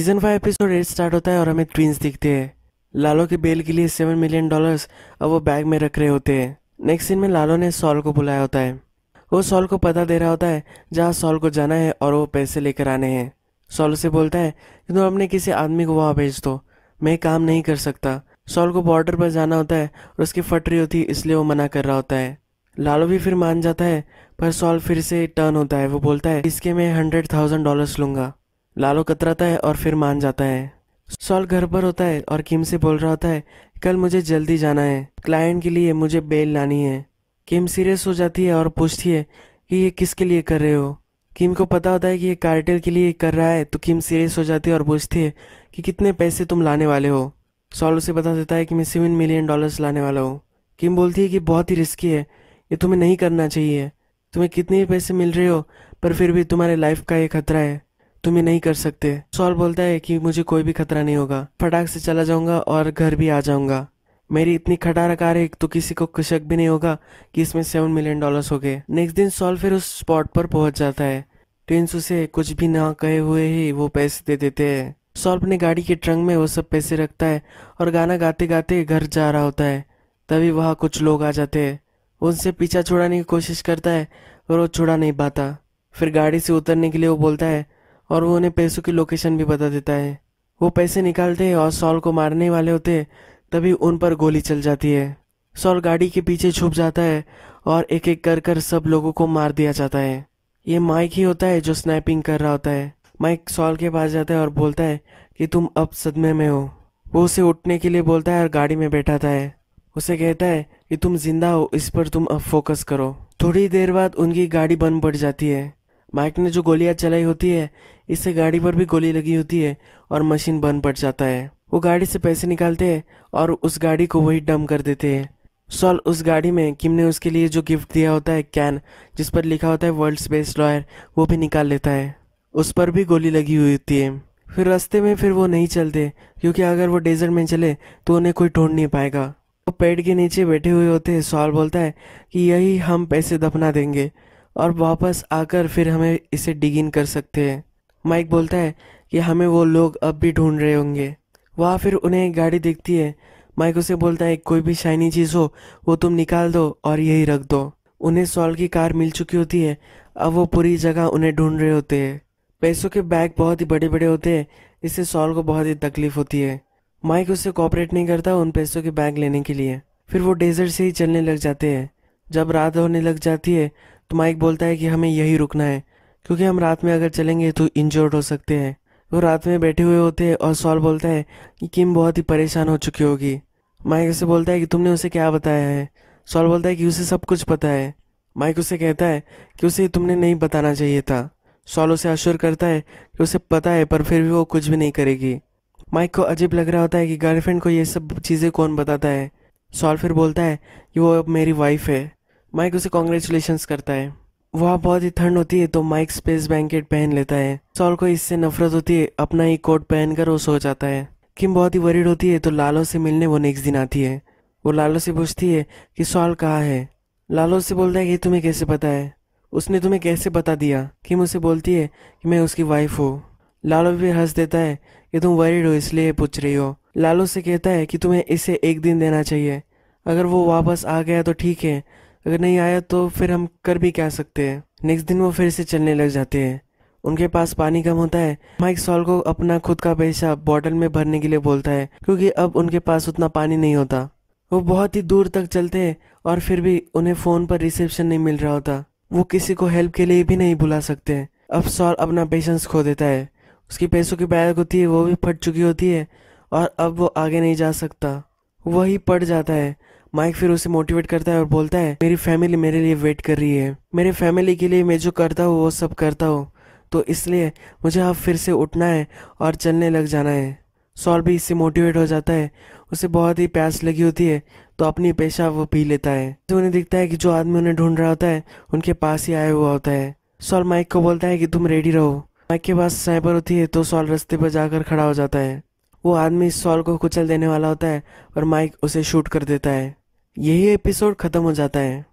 season five episode eight start होता है और हमें ट्विंस दिखते हैं लालो के बेल के लिए सेवन मिलियन डॉलर्स और वो बैग में रख रहे होते हैं नेक्स्ट सीन में लालो ने सॉल को बुलाया होता है वो सॉल को पता दे रहा होता है जहाँ सॉल को जाना है और वो पैसे लेकर आने हैं सॉल से बोलता है कि तुम अपने किसी आदमी को वहाँ भेज दो मैं काम नहीं कर सकता सॉल को बॉर्डर पर जाना होता है और उसकी फट रही होती है इसलिए वो मना कर रहा होता है लालो भी फिर मान जाता है पर सॉल फिर से टर्न होता है वो बोलता है इसके मैं हंड्रेड थाउजेंड डॉलर्स लूंगा लालो कतराता है और फिर मान जाता है सॉल घर पर होता है और किम से बोल रहा होता है कल मुझे जल्दी जाना है क्लाइंट के लिए मुझे बेल लानी है किम सीरियस हो जाती है और पूछती है कि ये किसके लिए कर रहे हो किम को पता होता है कि ये कार्टेल के लिए कर रहा है तो किम सीरियस हो जाती है और पूछती है कि कितने पैसे तुम लाने वाले हो सॉल उसे बता देता है कि मैं सेवन मिलियन डॉलर्स लाने वाला हूँ किम बोलती है कि बहुत ही रिस्की है ये तुम्हें नहीं करना चाहिए तुम्हें कितने पैसे मिल रहे हो पर फिर भी तुम्हारे लाइफ का ये खतरा है तुम ये नहीं कर सकते सॉल बोलता है कि मुझे कोई भी खतरा नहीं होगा फटाक से चला जाऊंगा और घर भी आ जाऊंगा मेरी इतनी खटारा कार है तो किसी को शक भी नहीं होगा कि इसमें सेवन मिलियन डॉलर्स हो गए नेक्स्ट दिन सॉल फिर उस स्पॉट पर पहुंच जाता है ट्विंस उसे कुछ भी ना कहे हुए ही वो पैसे दे देते हैं सॉल अपने गाड़ी के ट्रंक में वो सब पैसे रखता है और गाना गाते गाते घर जा रहा होता है तभी वहाँ कुछ लोग आ जाते हैं उनसे पीछा छुड़ाने की कोशिश करता है और वो छुड़ा नहीं पाता फिर गाड़ी से उतरने के लिए वो बोलता है और वो उन्हें पैसों की लोकेशन भी बता देता है वो पैसे निकालते और सॉल को मारने वाले होते तभी उन पर गोली चल जाती है सॉल गाड़ी के पीछे छुप जाता है और एक एक कर कर सब लोगों को मार दिया जाता है ये माइक ही होता है जो स्नैपिंग कर रहा होता है माइक सॉल के पास जाता है और बोलता है कि तुम अब सदमे में हो वो उसे उठने के लिए बोलता है और गाड़ी में बैठाता है उसे कहता है कि तुम जिंदा हो इस पर तुम अब फोकस करो थोड़ी देर बाद उनकी गाड़ी बंद पड़ जाती है माइक ने जो गोलियां चलाई होती है इससे गाड़ी पर भी गोली लगी होती है और मशीन बंद पड़ जाता है वो गाड़ी से पैसे निकालते हैं और उस गाड़ी को वही डम कर देते हैं सॉल उस गाड़ी में किम ने उसके लिए जो गिफ्ट दिया होता है कैन जिस पर लिखा होता है वर्ल्ड्स बेस्ट लॉयर वो भी निकाल लेता है उस पर भी गोली लगी हुई होती है फिर रास्ते में फिर वो नहीं चलते क्योंकि अगर वो डेजर्ट में चले तो उन्हें कोई ढूंढ नहीं पाएगा वो पेड़ के नीचे बैठे हुए होते हैं सॉल बोलता है कि यही हम पैसे दफना देंगे और वापस आकर फिर हमें इसे डिग इन कर सकते हैं माइक बोलता है कि हमें वो लोग अब भी ढूंढ रहे होंगे वहाँ फिर उन्हें एक गाड़ी दिखती है माइक उसे बोलता है कोई भी शाइनी चीज़ हो वो तुम निकाल दो और यही रख दो उन्हें सॉल की कार मिल चुकी होती है अब वो पूरी जगह उन्हें ढूंढ रहे होते हैं पैसों के बैग बहुत ही बड़े बड़े होते हैं इससे सॉल को बहुत ही तकलीफ होती है माइक उससे कॉपरेट नहीं करता उन पैसों के बैग लेने के लिए फिर वो डेजर्ट से ही चलने लग जाते हैं जब रात होने लग जाती है तो माइक बोलता है कि हमें यही रुकना है क्योंकि हम रात में अगर चलेंगे तो इंजर्ड हो सकते हैं वो रात में बैठे हुए होते हैं और सॉल बोलता है कि किम बहुत ही परेशान हो चुकी होगी माइक उसे बोलता है कि तुमने उसे क्या बताया है सॉल बोलता है कि उसे सब कुछ पता है माइक उसे कहता है कि उसे तुमने नहीं बताना चाहिए था सॉल उसे आश्वर करता है कि उसे पता है पर फिर भी वो कुछ भी नहीं करेगी माइक को अजीब लग रहा होता है कि गर्लफ्रेंड को ये सब चीज़ें कौन बताता है सॉल फिर बोलता है कि वो अब मेरी वाइफ है माइक उसे कॉन्ग्रेचुलेशन करता है वह बहुत ही ठंड होती है तो माइक स्पेस बैंकेट पहन लेता है सॉल को इससे नफरत होती है अपना ही कोट पहनकर वो सो जाता है किम बहुत ही वरीड होती है तो लालो से मिलने वो नेक्स्ट दिन आती है वो लालो से पूछती है कि सॉल कहाँ है लालो से बोलता है कि तुम्हें कैसे पता है उसने तुम्हें कैसे बता दिया किम उसे बोलती है कि मैं उसकी वाइफ हूँ लालो भी हंस देता है कि तुम वरीड हो इसलिए पूछ रही हो लालो से कहता है कि तुम्हें इसे एक दिन देना चाहिए अगर वो वापस आ गया तो ठीक है अगर नहीं आया तो फिर हम कर भी क्या सकते हैं नेक्स्ट दिन वो फिर से चलने लग जाते हैं उनके पास पानी कम होता है माइक सॉल को अपना खुद का पैसा बॉटल में भरने के लिए बोलता है क्योंकि अब उनके पास उतना पानी नहीं होता वो बहुत ही दूर तक चलते हैं और फिर भी उन्हें फ़ोन पर रिसेप्शन नहीं मिल रहा होता वो किसी को हेल्प के लिए भी नहीं बुला सकते अब सॉल अपना पेशेंस खो देता है उसकी पैसों की बैग होती है वो भी फट चुकी होती है और अब वो आगे नहीं जा सकता वही पड़ जाता है माइक फिर उसे मोटिवेट करता है और बोलता है मेरी फैमिली मेरे लिए वेट कर रही है मेरे फैमिली के लिए मैं जो करता हूँ वो सब करता हूँ तो इसलिए मुझे अब फिर से उठना है और चलने लग जाना है सॉल भी इससे मोटिवेट हो जाता है उसे बहुत ही प्यास लगी होती है तो अपनी पेशा वो पी लेता है तो उन्हें दिखता है कि जो आदमी उन्हें ढूंढ रहा होता है उनके पास ही आया हुआ होता है सॉल माइक को बोलता है कि तुम रेडी रहो माइक के पास साइबर होती है तो सॉल रस्ते पर जाकर खड़ा हो जाता है वो आदमी सॉल को कुचल देने वाला होता है और माइक उसे शूट कर देता है यही एपिसोड ख़त्म हो जाता है